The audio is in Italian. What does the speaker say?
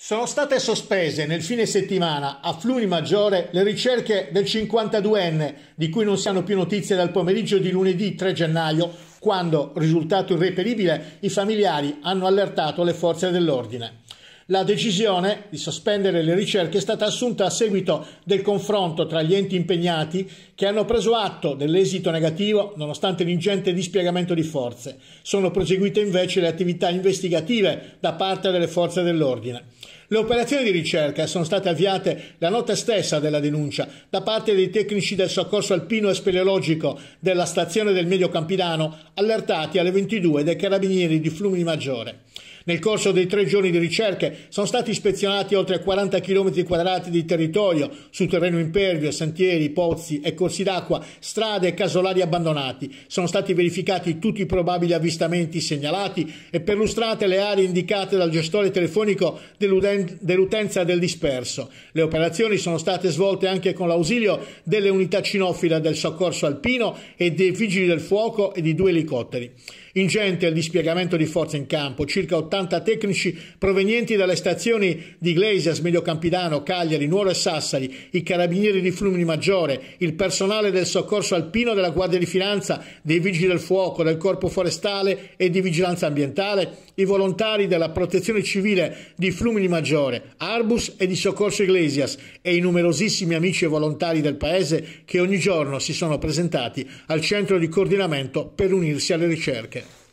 Sono state sospese nel fine settimana a Maggiore le ricerche del 52enne, di cui non si hanno più notizie dal pomeriggio di lunedì 3 gennaio, quando, risultato irreperibile, i familiari hanno allertato le forze dell'ordine. La decisione di sospendere le ricerche è stata assunta a seguito del confronto tra gli enti impegnati che hanno preso atto dell'esito negativo nonostante l'ingente dispiegamento di forze. Sono proseguite invece le attività investigative da parte delle forze dell'ordine. Le operazioni di ricerca sono state avviate la notte stessa della denuncia da parte dei tecnici del soccorso alpino e speleologico della stazione del Medio Campidano allertati alle 22 dai carabinieri di Flumini Maggiore. Nel corso dei tre giorni di ricerche sono stati ispezionati oltre 40 km quadrati di territorio su terreno impervio, santieri, pozzi e corsi d'acqua, strade e casolari abbandonati. Sono stati verificati tutti i probabili avvistamenti segnalati e perlustrate le aree indicate dal gestore telefonico dell'utenza del disperso. Le operazioni sono state svolte anche con l'ausilio delle unità cinofila del soccorso alpino e dei vigili del fuoco e di due elicotteri. Ingente il dispiegamento di forze in campo, circa 80 180 tecnici provenienti dalle stazioni di Iglesias, Mediocampidano, Cagliari, Nuoro e Sassari, i carabinieri di Flumini Maggiore, il personale del soccorso alpino della Guardia di Finanza, dei Vigili del Fuoco, del Corpo Forestale e di Vigilanza Ambientale, i volontari della Protezione Civile di Flumini Maggiore, Arbus e di Soccorso Iglesias e i numerosissimi amici e volontari del Paese che ogni giorno si sono presentati al centro di coordinamento per unirsi alle ricerche.